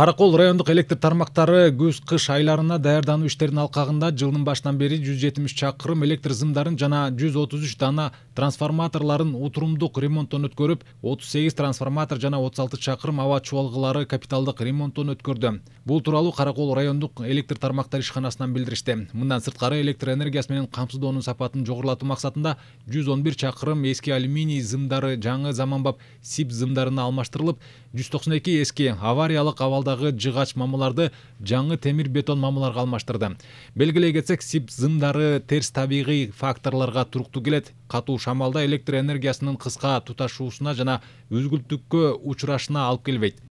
Қарақол райондық электр тармақтары күз қыш айларына даярдануу иштеринин алқағында жылдың башынан бери 173 чакырым электр зымдарын жана 133 дана трансформаторларын утурумдук ремонттон өткөрүп 38 трансформатор жана 36 чакырым аба чубалгылары капиталдык ремонттон өткөрдү бул тууралуу Қарақол райондук электр тармактар ишканасынан билдиришти мындан сырткары электр энергиясы менен камсыздоонун сапатын жогорулатуу максатында 111 чакырым эски алюминий зымдары жаңы заманбап сип зымдарына алмаштырылып 192 эски авариялык абалда дагы жыгач мамаларды жаңы темир бетон мамаларға алмаштырды белгилей кетсек сип зымдары терс табигый факторлорго туруктуу келет катуу шамалда электр энергиясынын кыска туташуусуна жана үзгүлтүккө учурашына алып келбейт